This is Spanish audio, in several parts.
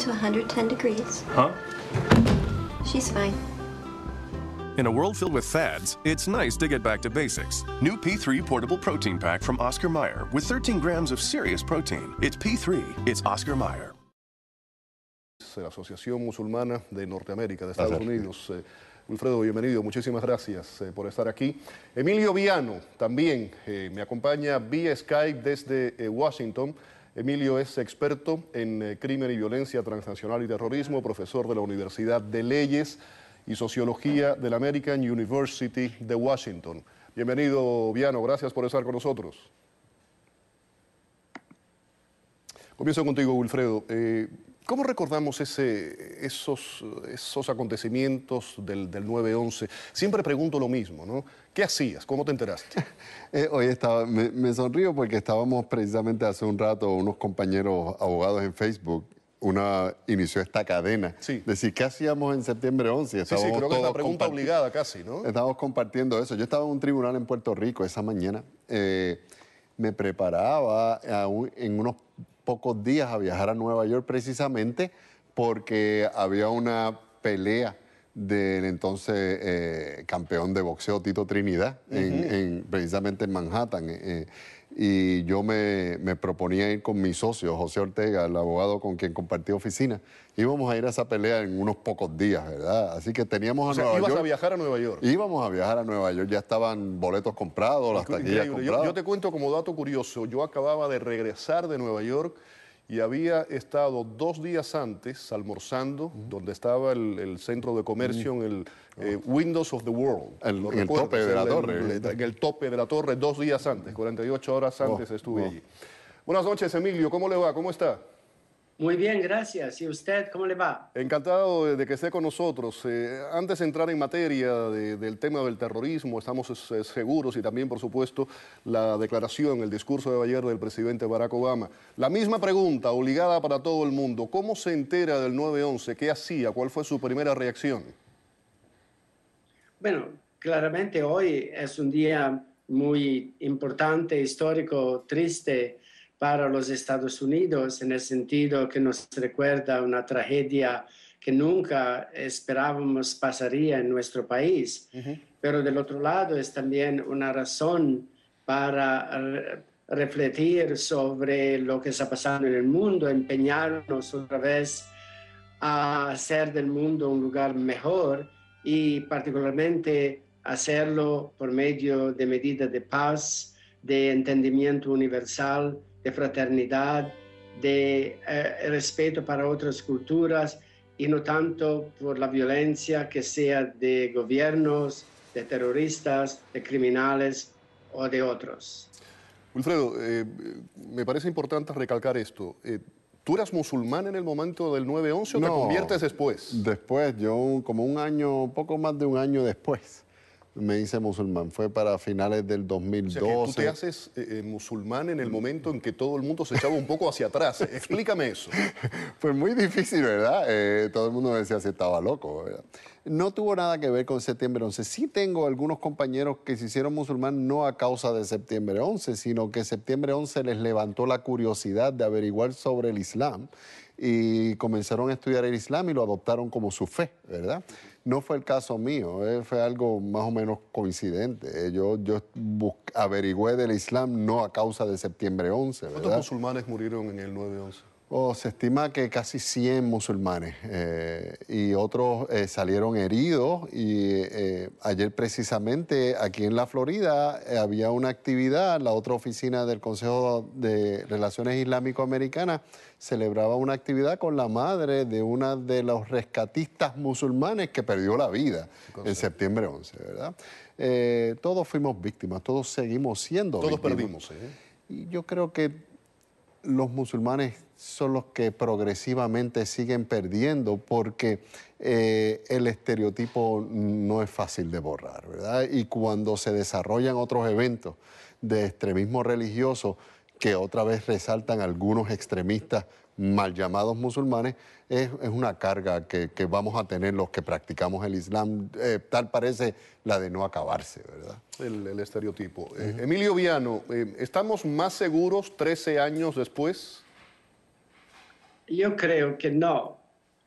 to 110 degrees. Huh? She's fine. In a world filled with fads, it's nice to get back to basics. New P3 Portable Protein Pack from Oscar Mayer with 13 grams of serious protein. It's P3, it's Oscar Mayer. La Asociación Musulmana de Norteamérica, de Estados Unidos. Eh, Wilfredo, bienvenido, muchísimas gracias eh, por estar aquí. Emilio Viano también eh, me acompaña vía Skype desde eh, Washington. Emilio es experto en eh, crimen y violencia transnacional y terrorismo, profesor de la Universidad de Leyes y Sociología de la American University de Washington. Bienvenido, Viano, gracias por estar con nosotros. Comienzo contigo, Wilfredo. Eh, ¿Cómo recordamos ese, esos, esos, acontecimientos del, del 9-11? Siempre pregunto lo mismo, ¿no? ¿Qué hacías? ¿Cómo te enteraste? Eh, hoy estaba, me, sonrío porque estábamos precisamente hace un rato unos compañeros abogados en Facebook. Una inició esta cadena. Sí. Decir, ¿qué hacíamos en septiembre 11? sí, sí, creo que es la pregunta obligada casi, ¿no? Estábamos compartiendo eso. Yo estaba en un tribunal en Puerto Rico esa mañana. Eh, me preparaba en unos pocos días a viajar a Nueva York precisamente porque había una pelea del entonces eh, campeón de boxeo Tito Trinidad, precisamente en Manhattan. Eh, eh, y yo me, proponía ir con mi socio, José Ortega, el abogado con quien compartí oficina. Íbamos a ir a esa pelea en unos pocos días, ¿verdad? Así que teníamos a o sea, a viajar a Nueva York? Íbamos a viajar a Nueva York, ya estaban boletos comprados, las taquillas Yo, te cuento como dato curioso, yo acababa de regresar de Nueva York y había estado dos días antes almorzando, donde estaba el, centro de comercio en el eh, Windows of the World. El, en el tope de la torre. en el tope de la torre, dos días antes, 48 horas antes estuve allí. Buenas noches, Emilio. ¿Cómo le va? ¿Cómo está? Muy bien, gracias. ¿Y usted cómo le va? Encantado de que esté con nosotros. Eh, antes de entrar en materia del tema del terrorismo, estamos seguros y también, por supuesto, la declaración, el discurso de ayer del presidente Barack Obama. La misma pregunta, obligada para todo el mundo. ¿Cómo se entera del 9-11? ¿Qué hacía? ¿Cuál fue su primera reacción? bueno, claramente hoy es un día muy importante, histórico, triste para los Estados Unidos, en el sentido que nos recuerda una tragedia que nunca esperábamos pasaría en nuestro país. Pero del otro lado es también una razón para reflejar refletir sobre lo que está pasando en el mundo, empeñarnos otra vez a hacer del mundo un lugar mejor y particularmente hacerlo por medio de medidas de paz, de entendimiento universal, de fraternidad, de eh, respeto para otras culturas y no tanto por la violencia que sea de gobiernos, de terroristas, de criminales o de otros. Wilfredo, eh, me parece importante recalcar esto. Eh, ¿Tú eras musulmán en el momento del 9-11 o te conviertes después? Después, yo como un año, poco más de un año después me hice musulmán. Fue para finales del 2012. O tú te haces eh, eh, musulmán en el mm. momento en que todo el mundo se echaba un poco hacia atrás. Eh, explícame eso. Fue muy difícil, ¿verdad? todo el mundo me decía si estaba loco, ¿verdad? No tuvo nada que ver con septiembre 11. Sí tengo algunos compañeros que se hicieron musulmán no a causa de septiembre 11, sino que septiembre 11 les levantó la curiosidad de averiguar sobre el Islam y comenzaron a estudiar el Islam y lo adoptaron como su fe, ¿verdad? No fue el caso mío, eh, fue algo más o menos coincidente. Eh, yo, yo averigüé del Islam no a causa de septiembre 11. ¿Cuántos musulmanes murieron en el 9-11? Oh, se estima que casi 100 musulmanes eh, y otros eh, salieron heridos y eh, ayer precisamente aquí en la Florida había una actividad, la otra oficina del Consejo de Relaciones Islámico-Americanas celebraba una actividad con la madre de una de los rescatistas musulmanes que perdió la vida en septiembre 11, ¿verdad? todos fuimos víctimas, todos seguimos siendo víctimas. Todos perdimos. Y yo creo que los musulmanes son los que progresivamente siguen perdiendo porque eh, el estereotipo no es fácil de borrar, ¿verdad? Y cuando se desarrollan otros eventos de extremismo religioso que otra vez resaltan algunos extremistas mal llamados musulmanes, es, una carga que, vamos a tener los que practicamos el Islam. Eh, tal parece la de no acabarse, ¿verdad? El, estereotipo. Eh, Emilio Viano, eh, ¿estamos más seguros 13 años después? Yo creo que no.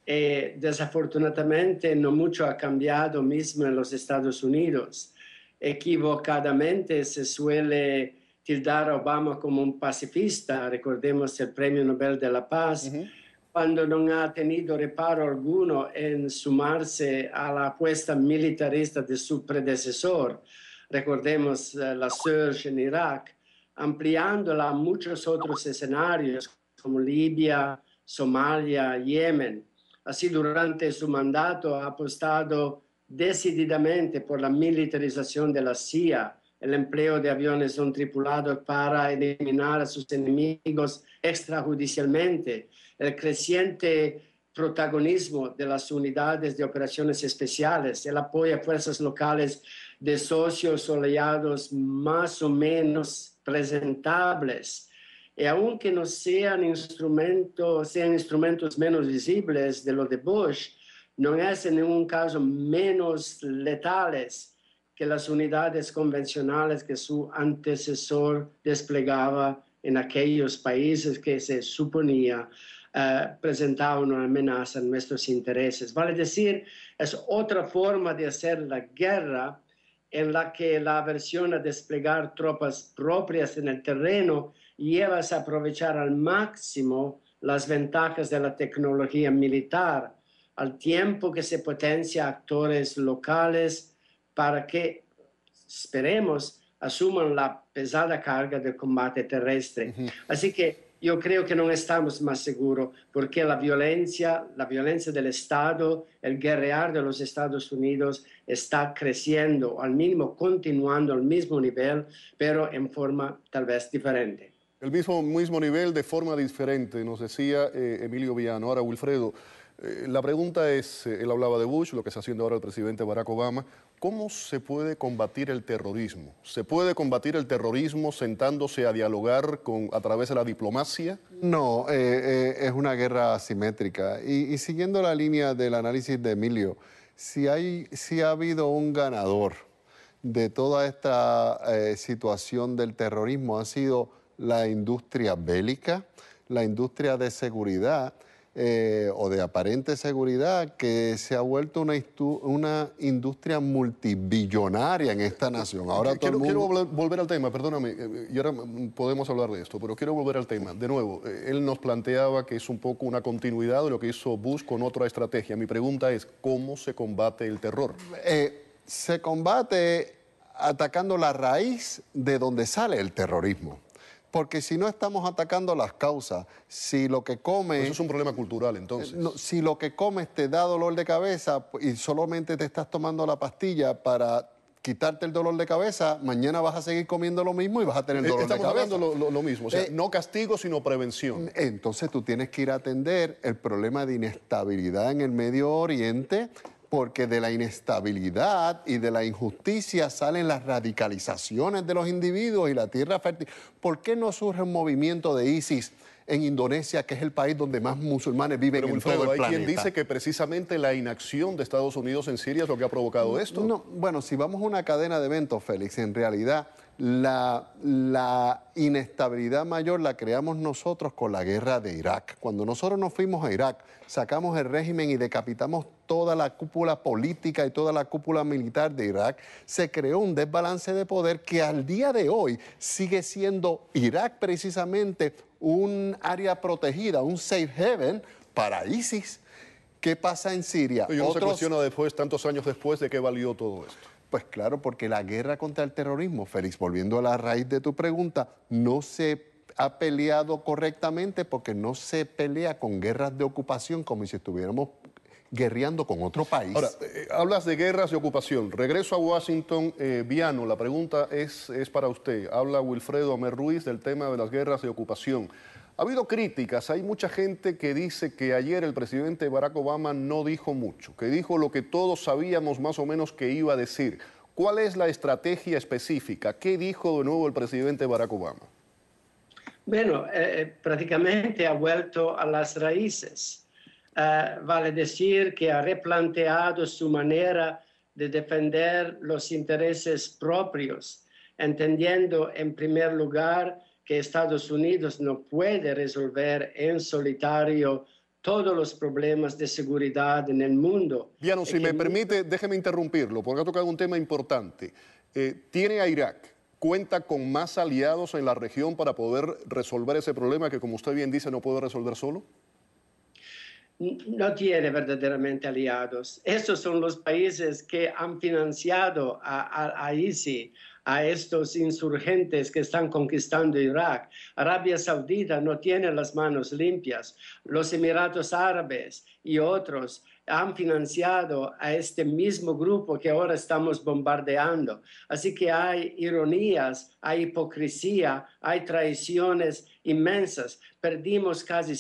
desafortunadamente no mucho ha cambiado mismo en los Estados Unidos. Equivocadamente se suele tildar a Obama come un pacifista, ricordiamo il Premio Nobel de la Paz, uh mhm. -huh. cuando no ha tenuto reparo alcuno in sumarse a la apuesta militarista de suo predecesor, ricordiamo eh, la surge in Iraq, ampliandola a molti altri escenarios come Libia, Somalia, Yemen. Así durante su mandato ha apostato decididamente per la militarizzazione della CIA, el empleo de aviones no tripulados para eliminar a sus enemigos extrajudicialmente, el creciente protagonismo de las unidades de operaciones especiales, el apoyo a fuerzas locales de socios o aliados más o menos presentables. Y aunque no sean instrumentos, sean instrumentos menos visibles de los de Bush, no es en ningún caso menos letales que las unidades convencionales que su antecesor desplegaba en aquellos países que se suponía eh, presentaban una amenaza a nuestros intereses. Vale decir, es otra forma de hacer la guerra en la que la aversión a desplegar tropas propias en el terreno lleva a aprovechar al máximo las ventajas de la tecnología militar, al tiempo que se potencia actores locales, para que, esperemos, asuman la pesada carga del combate terrestre. Así que yo creo que no estamos más seguros porque la violencia, la violencia del Estado, el guerrear de los Estados Unidos está creciendo, al mínimo continuando al mismo nivel, pero en forma tal vez diferente. El mismo, mismo nivel de forma diferente, nos decía eh, Emilio Villano. Ahora, Wilfredo, eh, la pregunta es, eh, él hablaba de Bush, lo que está haciendo ahora el presidente Barack Obama, ¿Cómo se puede combatir el terrorismo? ¿Se puede combatir el terrorismo sentándose a dialogar con, a través de la diplomacia? No, eh, eh, es una guerra asimétrica. Y, siguiendo la línea del análisis de Emilio, si, hay, si ha habido un ganador de toda esta eh, situación del terrorismo, ha sido la industria bélica, la industria de seguridad eh, o de aparente seguridad que se ha vuelto una, industria multibillonaria en esta nación. Ahora quiero, quiero volver al tema, perdóname, eh, y ahora podemos hablar de esto, pero quiero volver al tema. De nuevo, eh, él nos planteaba que es un poco una continuidad de lo que hizo Bush con otra estrategia. Mi pregunta es, ¿cómo se combate el terror? se combate atacando la raíz de donde sale el terrorismo porque si no estamos atacando las causas, si lo que comes... Pues eso es un problema cultural, entonces. Eh, si lo que comes te da dolor de cabeza y solamente te estás tomando la pastilla para quitarte el dolor de cabeza, mañana vas a seguir comiendo lo mismo y vas a tener eh, dolor de cabeza. Estamos hablando lo, lo, mismo, o sea, eh, no castigo, sino prevención. Entonces tú tienes que ir a atender el problema de inestabilidad en el Medio Oriente porque de la inestabilidad y de la injusticia salen las radicalizaciones de los individuos y la tierra fértil. ¿Por qué no surge un movimiento de ISIS? en Indonesia, que es el país donde más musulmanes viven en todo el hay quien dice que precisamente la inacción de Estados Unidos en Siria es lo que ha provocado esto. No, bueno, si vamos a una cadena de eventos, Félix, en realidad la, inestabilidad mayor la creamos nosotros con la guerra de Irak. Cuando nosotros nos fuimos a Irak, sacamos el régimen y decapitamos toda la cúpula política y toda la cúpula militar de Irak, se creó un desbalance de poder que al día de hoy sigue siendo Irak precisamente un área protegida, un safe haven para ISIS. ¿Qué pasa en Siria? Yo se cuestiona después, tantos años después, de qué valió todo esto. Pues claro, porque la guerra contra el terrorismo, Félix, volviendo a la raíz de tu pregunta, no se ha peleado correctamente porque no se pelea con guerras de ocupación como si estuviéramos guerreando con otro país. Ahora, eh, eh, hablas de guerras de ocupación. Regreso a Washington, eh, Viano, la pregunta es, para usted. Habla Wilfredo Amer Ruiz del tema de las guerras de ocupación. Ha habido críticas, hay mucha gente que dice que ayer el presidente Barack Obama no dijo mucho, que dijo lo que todos sabíamos más o menos que iba a decir. ¿Cuál es la estrategia específica? ¿Qué dijo de nuevo el presidente Barack Obama? Bueno, eh, eh, prácticamente ha vuelto a las raíces. Eh, vale decir que ha replanteado su manera de defender los intereses propios, entendiendo en primer lugar que Estados Unidos no puede resolver en solitario todos los problemas de seguridad en el mundo. no si me permite, déjeme interrumpirlo, porque ha tocado un tema importante. Eh, tiene a Irak, cuenta con más aliados en la región para poder resolver ese problema que, como usted bien dice, no puede resolver solo? No tiene verdaderamente aliados. Estos son los países que han financiado a, a, a estos insurgentes que están conquistando Irak. Arabia Saudita no tiene las manos limpias. Los Emiratos Árabes y otros han financiado a este mismo grupo que ahora estamos bombardeando. Así que hay ironías, hay hipocresía, hay traiciones inmensas. Perdimos casi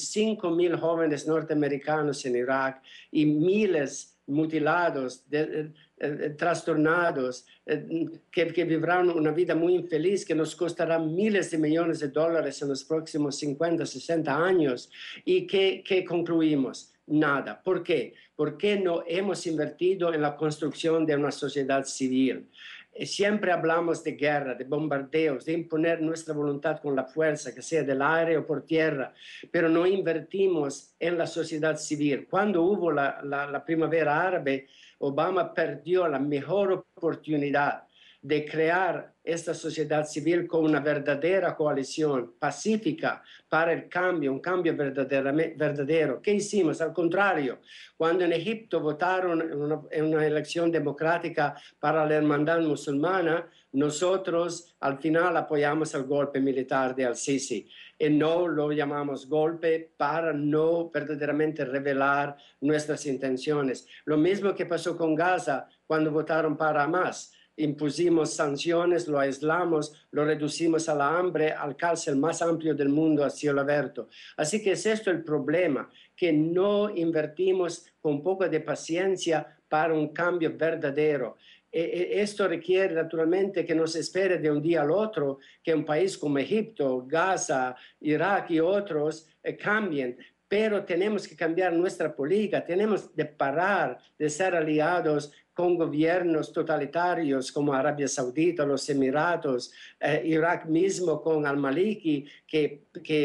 mil jóvenes norteamericanos en Irak y miles mutilados, eh, eh, trastornados, eh, que, que, vivirán una vida muy infeliz que nos costará miles de millones de dólares en los próximos 50, 60 años. ¿Y qué concluimos? nada. ¿Por qué? Porque no hemos invertido en la construcción de una sociedad civil. Eh, siempre hablamos de guerra, de bombardeos, de imponer nuestra voluntad con la fuerza, que sea del aire o por tierra, pero no invertimos en la sociedad civil. Cuando hubo la, primavera árabe, Obama perdió la mejor oportunidad de crear esta sociedad civil con una verdadera coalición pacífica para el cambio, un cambio verdadero. ¿Qué hicimos? Al contrario, cuando en Egipto votaron en una, elección democrática para la hermandad musulmana, nosotros al final apoyamos el golpe militar de Al-Sisi y no lo llamamos golpe para no verdaderamente revelar nuestras intenciones. Lo mismo que pasó con Gaza cuando votaron para Hamas impusimos sanciones, lo aislamos, lo reducimos a la hambre, al cárcel más amplio del mundo a cielo abierto. Así que es esto el problema, que no invertimos con poco de paciencia para un cambio verdadero. E, e, esto requiere naturalmente que no se espere de un día al otro que un país como Egipto, Gaza, Irak y otros eh, cambien, pero tenemos que cambiar nuestra política, tenemos de parar de ser aliados con gobiernos totalitarios como Arabia Saudita, los Emiratos, eh, Irak mismo con al-Maliki, que,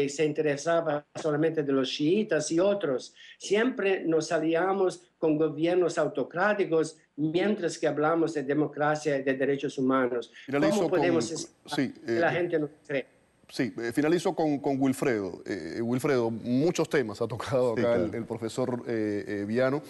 se interesaba solamente de los chiitas y otros. Siempre nos aliamos con gobiernos autocráticos mientras que hablamos de democracia y de derechos humanos. ¿Cómo podemos... decir que la eh, gente no cree? Sí, eh, finalizo con, Wilfredo. Eh, eh, Wilfredo, muchos temas ha tocado acá el, profesor Viano.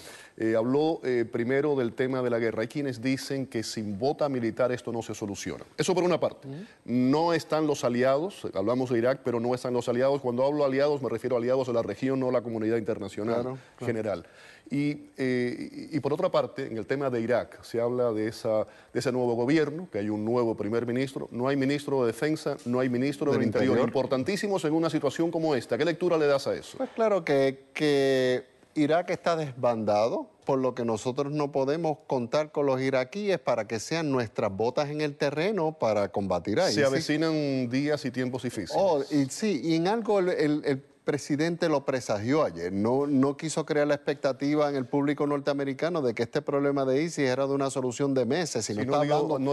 habló primero del tema de la guerra. Hay quienes dicen que sin bota militar esto no se soluciona. Eso por una parte. No están los aliados, hablamos de Irak, pero no están los aliados. Cuando hablo aliados me refiero a aliados de la región, no a la comunidad internacional general. Eh, y, por otra parte, en el tema de Irak, se habla de, esa, de ese nuevo gobierno, que hay un nuevo primer ministro, no hay ministro de Defensa, no hay ministro del, interior. Importantísimos en una situación como esta. ¿Qué lectura le das a eso? Pues claro que, que Irak está desbandado, por lo que nosotros no podemos contar con los iraquíes para que sean nuestras botas en el terreno para combatir a Se avecinan días y tiempos difíciles. Oh, y sí, y en algo el, el presidente lo presagió ayer. No, no quiso crear la expectativa en el público norteamericano de que este problema de ISIS era de una solución de meses. no,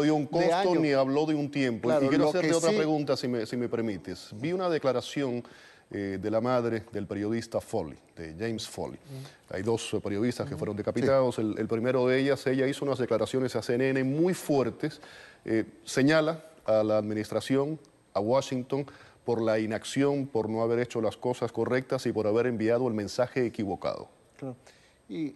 dio, un costo ni habló de un tiempo. y quiero hacerte otra pregunta, si me, permites. Vi una declaración eh, de la madre del periodista Foley, de James Foley. Mm. Hay dos eh, periodistas que mm. fueron decapitados. El, primero de ellas, ella hizo unas declaraciones a CNN muy fuertes. Eh, señala a la administración, a Washington, por la inacción, por no haber hecho las cosas correctas y por haber enviado el mensaje equivocado. Y,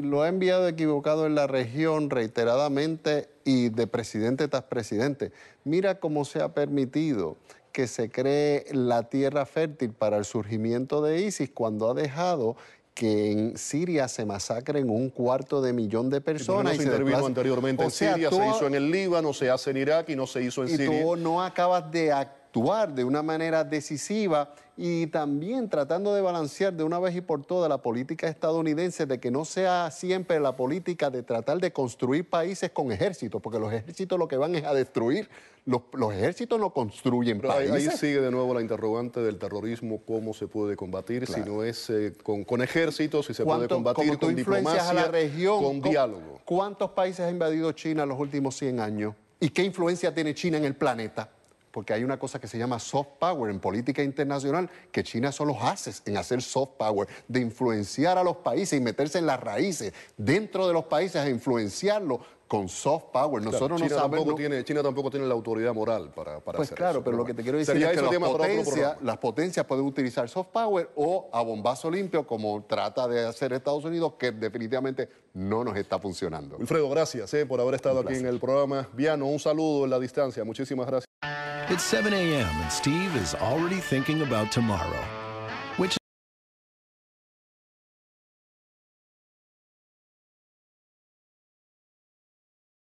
lo ha enviado equivocado en la región reiteradamente y de presidente tras presidente. Mira cómo se ha permitido que se cree la tierra fértil para el surgimiento de ISIS cuando ha dejado que en Siria se masacren un cuarto de millón de personas. Y se, intervino anteriormente en Siria, se hizo en el Líbano, se hace en Irak y no se hizo en Siria. Y tú no acabas de de una manera decisiva y también tratando de balancear de una vez y por todas la política estadounidense de que no sea siempre la política de tratar de construir países con ejércitos, porque los ejércitos lo que van es a destruir, los, ejércitos no construyen países. Ahí, sigue de nuevo la interrogante del terrorismo, cómo se puede combatir, si no es eh, con, ejércitos, si se puede combatir con diplomacia, región, con, con diálogo. ¿Cuántos países ha invadido China en los últimos 100 años? ¿Y qué influencia tiene China en el planeta? porque hay una cosa que se llama soft power en política internacional, que China solo los haces en hacer soft power, de influenciar a los países y meterse en las raíces dentro de los países a influenciarlo con soft power. Nosotros China Tampoco tiene, China tampoco tiene la autoridad moral para, para pues claro, pero lo que te quiero decir es que las, las potencias pueden utilizar soft power o a bombazo limpio, como trata de hacer Estados Unidos, que definitivamente no nos está funcionando. Wilfredo, gracias eh, por haber estado aquí en el programa. Viano, un saludo en la distancia. Muchísimas gracias. It's 7 a.m., and Steve is already thinking about tomorrow.